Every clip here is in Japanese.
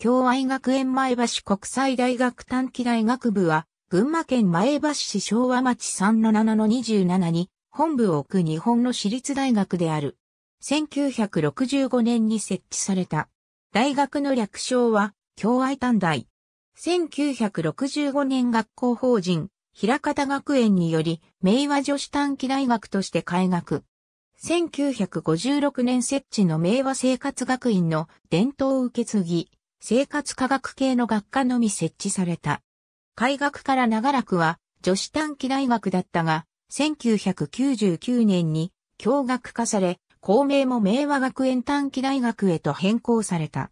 共愛学園前橋国際大学短期大学部は、群馬県前橋市昭和町3 7 2 7に本部を置く日本の私立大学である。1965年に設置された。大学の略称は、共愛短大。1965年学校法人、平方学園により、明和女子短期大学として開学。1956年設置の明和生活学院の伝統を受け継ぎ、生活科学系の学科のみ設置された。開学から長らくは女子短期大学だったが、1999年に共学化され、校名も明和学園短期大学へと変更された。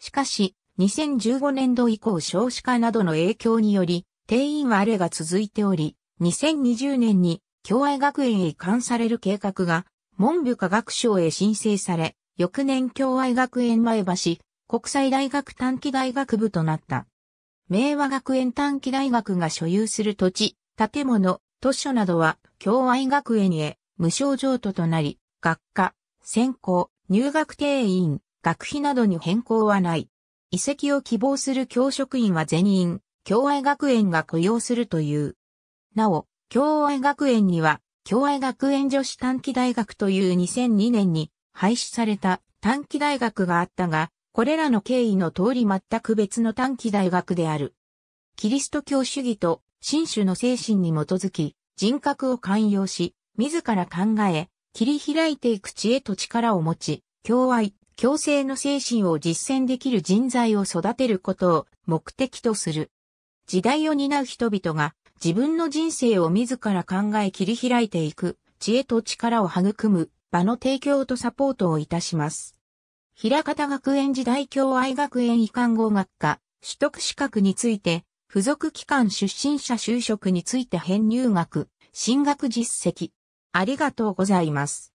しかし、2015年度以降少子化などの影響により、定員割れが続いており、2020年に共愛学園へ移管される計画が文部科学省へ申請され、翌年共愛学園前橋国際大学短期大学部となった。明和学園短期大学が所有する土地、建物、図書などは、共愛学園へ無償譲渡となり、学科、専攻、入学定員、学費などに変更はない。移籍を希望する教職員は全員、共愛学園が雇用するという。なお、共愛学園には、共愛学園女子短期大学という2002年に廃止された短期大学があったが、これらの経緯の通り全く別の短期大学である。キリスト教主義と新種の精神に基づき、人格を寛容し、自ら考え、切り開いていく知恵と力を持ち、共愛、共生の精神を実践できる人材を育てることを目的とする。時代を担う人々が自分の人生を自ら考え切り開いていく知恵と力を育む場の提供とサポートをいたします。平方学園時代共愛学園医看護学科、取得資格について、付属機関出身者就職について編入学、進学実績。ありがとうございます。